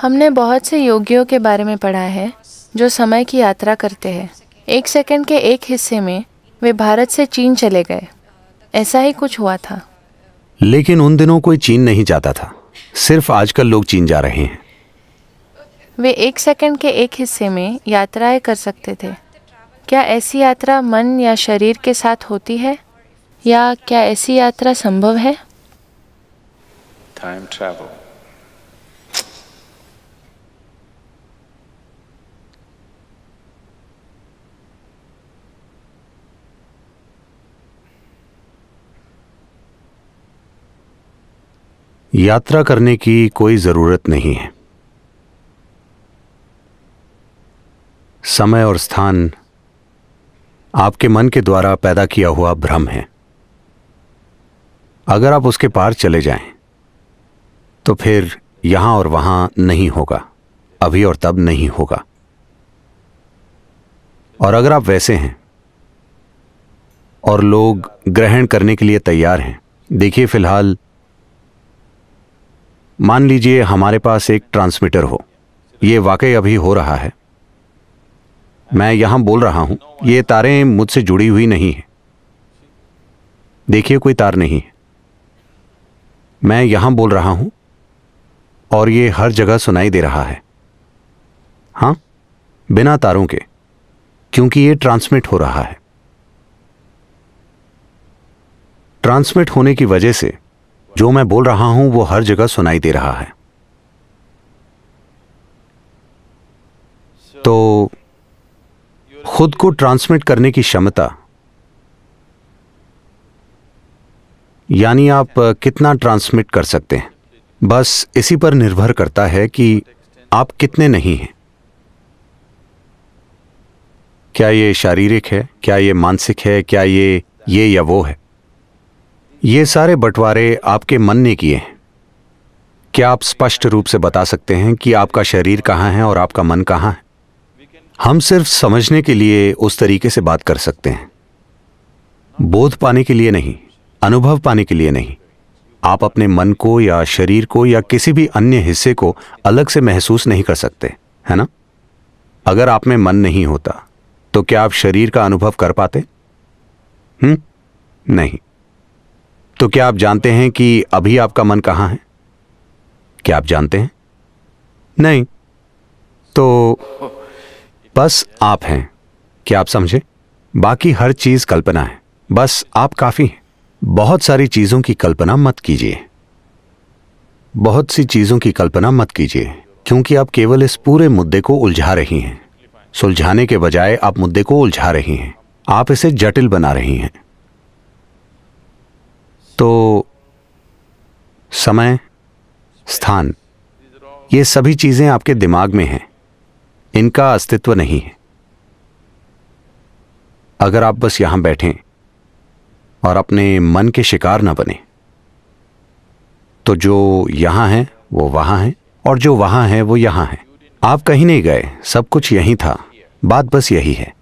हमने बहुत से योगियों के बारे में पढ़ा है जो समय की यात्रा करते हैं एक सेकंड के एक हिस्से में वे भारत से चीन चले गए ऐसा ही कुछ हुआ था लेकिन उन दिनों कोई चीन नहीं जाता था सिर्फ आजकल लोग चीन जा रहे हैं वे एक सेकंड के एक हिस्से में यात्राएं कर सकते थे क्या ऐसी यात्रा मन या शरीर के साथ होती है या क्या ऐसी यात्रा संभव है यात्रा करने की कोई ज़रूरत नहीं है समय और स्थान आपके मन के द्वारा पैदा किया हुआ भ्रम है अगर आप उसके पार चले जाएं, तो फिर यहां और वहां नहीं होगा अभी और तब नहीं होगा और अगर आप वैसे हैं और लोग ग्रहण करने के लिए तैयार हैं देखिए फिलहाल मान लीजिए हमारे पास एक ट्रांसमीटर हो ये वाकई अभी हो रहा है मैं यहां बोल रहा हूं ये तारें मुझसे जुड़ी हुई नहीं है देखिए कोई तार नहीं है मैं यहां बोल रहा हूं और ये हर जगह सुनाई दे रहा है हां बिना तारों के क्योंकि ये ट्रांसमिट हो रहा है ट्रांसमिट होने की वजह से जो मैं बोल रहा हूं वो हर जगह सुनाई दे रहा है तो खुद को ट्रांसमिट करने की क्षमता यानी आप कितना ट्रांसमिट कर सकते हैं बस इसी पर निर्भर करता है कि आप कितने नहीं हैं क्या ये शारीरिक है क्या ये मानसिक है क्या ये ये या वो है ये सारे बंटवारे आपके मन ने किए हैं क्या आप स्पष्ट रूप से बता सकते हैं कि आपका शरीर कहाँ है और आपका मन कहाँ है हम सिर्फ समझने के लिए उस तरीके से बात कर सकते हैं बोध पाने के लिए नहीं अनुभव पाने के लिए नहीं आप अपने मन को या शरीर को या किसी भी अन्य हिस्से को अलग से महसूस नहीं कर सकते है ना अगर आप में मन नहीं होता तो क्या आप शरीर का अनुभव कर पाते हम्म नहीं तो क्या आप जानते हैं कि अभी आपका मन कहां है क्या आप जानते हैं नहीं तो बस आप हैं क्या आप समझे बाकी हर चीज कल्पना है बस आप काफी हैं बहुत सारी चीजों की कल्पना मत कीजिए बहुत सी चीजों की कल्पना मत कीजिए क्योंकि आप केवल इस पूरे मुद्दे को उलझा रही हैं सुलझाने के बजाय आप मुद्दे को उलझा रही हैं आप इसे जटिल बना रही हैं तो समय स्थान ये सभी चीज़ें आपके दिमाग में हैं इनका अस्तित्व नहीं है अगर आप बस यहां बैठें और अपने मन के शिकार ना बने तो जो यहां है वो वहां है और जो वहां है वो यहां है आप कहीं नहीं गए सब कुछ यहीं था बात बस यही है